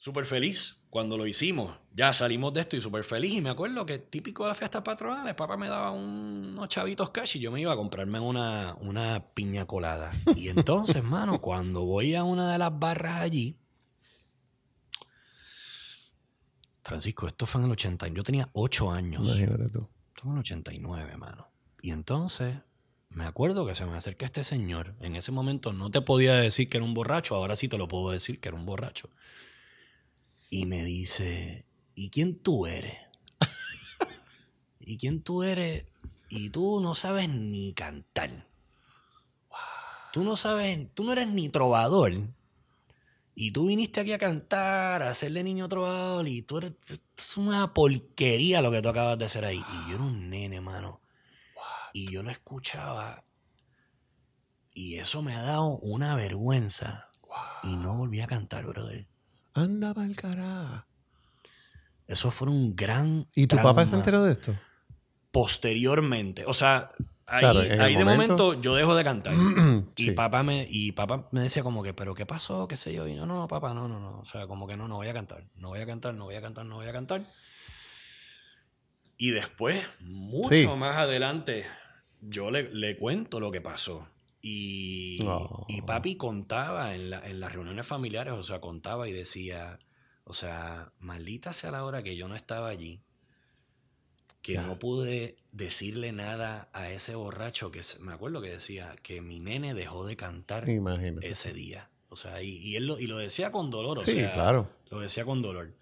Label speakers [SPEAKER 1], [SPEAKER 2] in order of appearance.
[SPEAKER 1] súper feliz cuando lo hicimos. Ya salimos de esto y súper feliz. Y me acuerdo que típico de las fiestas patronales, papá me daba unos chavitos cash y yo me iba a comprarme una, una piña colada. Y entonces, mano, cuando voy a una de las barras allí, Francisco, esto fue en el 80. Yo tenía 8 años. Imagínate en el 89, mano. Y entonces, me acuerdo que se me acerca este señor. En ese momento no te podía decir que era un borracho, ahora sí te lo puedo decir que era un borracho y me dice, ¿y quién tú eres? ¿Y quién tú eres? Y tú no sabes ni cantar. Tú no sabes, tú no eres ni trovador. Y tú viniste aquí a cantar, a hacerle niño trovador, y tú eres. Es una porquería lo que tú acabas de hacer ahí. Y yo era un nene, mano. Y yo no escuchaba. Y eso me ha dado una vergüenza. Y no volví a cantar, brother. Anda el cará! Eso fue un gran. ¿Y tu papá se enteró de esto? Posteriormente. O sea, ahí, de momento, yo dejo de cantar. y, papá me, y papá me decía como que, ¿pero qué pasó? ¿Qué sé yo? Y no, no, papá, no, no, no. O sea, como que no, no voy a cantar. No voy a cantar, no voy a cantar, no voy a cantar. Y después, mucho más adelante, yo le, le cuento lo que pasó. Y, oh. y papi contaba en, las reuniones familiares, o sea, contaba y decía, o sea, maldita sea la hora que yo no estaba allí, que no pude decirle nada a ese borracho que me acuerdo que decía que mi nene dejó de cantar ese día. O sea, y, él lo, y lo decía con dolor. O sí, sea, claro. Lo decía con dolor.